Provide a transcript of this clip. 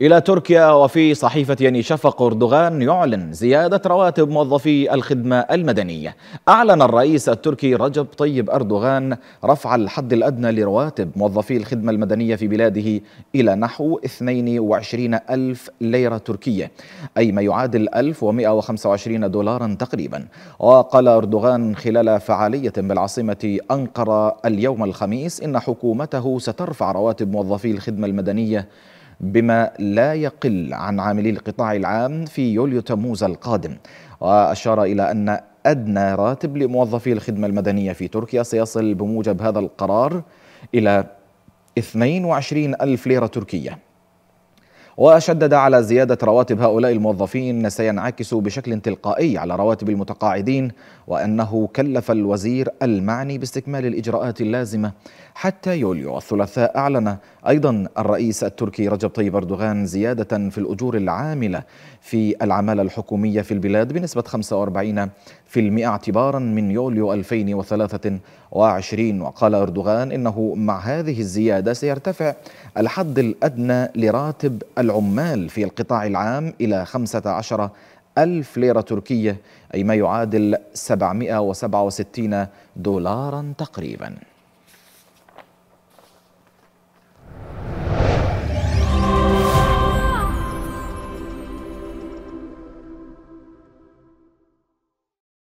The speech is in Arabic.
إلى تركيا وفي صحيفة يني شفق أردوغان يعلن زيادة رواتب موظفي الخدمة المدنية أعلن الرئيس التركي رجب طيب أردوغان رفع الحد الأدنى لرواتب موظفي الخدمة المدنية في بلاده إلى نحو 22 ألف ليرة تركية أي ما يعادل 1125 دولارا تقريبا وقال أردوغان خلال فعالية بالعاصمة أنقرة اليوم الخميس إن حكومته سترفع رواتب موظفي الخدمة المدنية بما لا يقل عن عاملي القطاع العام في يوليو تموز القادم وأشار إلى أن أدنى راتب لموظفي الخدمة المدنية في تركيا سيصل بموجب هذا القرار إلى 22 ألف ليرة تركية وشدد على زيادة رواتب هؤلاء الموظفين سينعكس بشكل تلقائي على رواتب المتقاعدين وأنه كلف الوزير المعني باستكمال الإجراءات اللازمة حتى يوليو الثلاثاء أعلن أيضا الرئيس التركي رجب طيب أردوغان زيادة في الأجور العاملة في العمالة الحكومية في البلاد بنسبة 45% اعتبارا من يوليو 2023 وقال أردوغان إنه مع هذه الزيادة سيرتفع الحد الأدنى لراتب العمال في القطاع العام إلى 15 ألف ليرة تركية أي ما يعادل 767 دولارا تقريباً